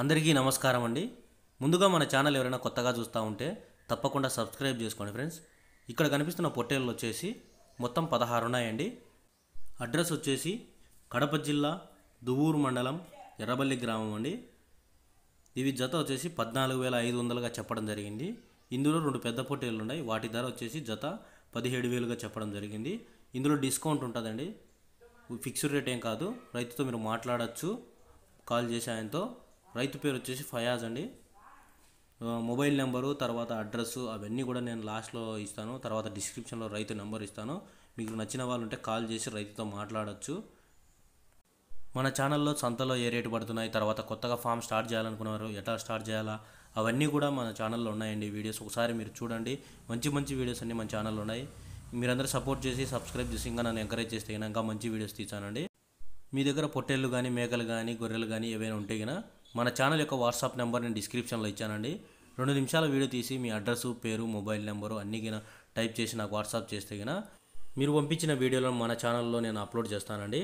అందరికీ నమస్కారం అండి ముందుగా మన ఛానల్ ఎవరైనా కొత్తగా చూస్తూ ఉంటే తప్పకుండా సబ్స్క్రైబ్ చేసుకోండి ఫ్రెండ్స్ ఇక్కడ కనిపిస్తున్న పొట్టేళ్ళు వచ్చేసి మొత్తం పదహారు ఉన్నాయండి అడ్రస్ వచ్చేసి కడప జిల్లా దువ్వూరు మండలం ఎర్రబల్లి గ్రామం అండి ఇవి జత వచ్చేసి పద్నాలుగు వేల ఐదు వందలుగా చెప్పడం జరిగింది ఇందులో రెండు పెద్ద పొట్టేళ్ళు ఉన్నాయి వాటి ధర వచ్చేసి జత పదిహేడు వేలుగా చెప్పడం జరిగింది ఇందులో డిస్కౌంట్ ఉంటుందండి ఫిక్స్డ్ రేట్ ఏం కాదు రైతుతో మీరు మాట్లాడచ్చు కాల్ చేసి ఆయనతో రైతు పేరు వచ్చేసి ఫయాజ్ అండి మొబైల్ నెంబరు తర్వాత అడ్రస్ అవన్నీ కూడా నేను లాస్ట్లో ఇస్తాను తర్వాత డిస్క్రిప్షన్లో రైతు నెంబర్ ఇస్తాను మీకు నచ్చిన వాళ్ళు ఉంటే కాల్ చేసి రైతుతో మాట్లాడచ్చు మన ఛానల్లో సంతలో ఏ రేటు పడుతున్నాయి తర్వాత కొత్తగా ఫామ్ స్టార్ట్ చేయాలనుకున్నారు ఎట్లా స్టార్ట్ చేయాలా అవన్నీ కూడా మన ఛానల్లో ఉన్నాయండి వీడియోస్ ఒకసారి మీరు చూడండి మంచి మంచి వీడియోస్ అన్నీ మన ఛానల్లో ఉన్నాయి మీరందరూ సపోర్ట్ చేసి సబ్స్క్రైబ్ చేసి ఇంకా నన్ను ఎంకరేజ్ చేస్తే ఇంకా మంచి వీడియోస్ తీసానండి మీ దగ్గర పొట్టేళ్ళు కానీ మేకలు కానీ గొర్రెలు కానీ ఏవైనా ఉంటే కనుక మన ఛానల్ యొక్క వాట్సాప్ నెంబర్ నేను డిస్క్రిప్షన్లో ఇచ్చానండి రెండు నిమిషాల వీడియో తీసి మీ అడ్రస్ పేరు మొబైల్ నెంబరు అన్నీ టైప్ చేసి నాకు వాట్సాప్ చేస్తే గిన మీరు పంపించిన వీడియోలను మన ఛానల్లో నేను అప్లోడ్ చేస్తానండి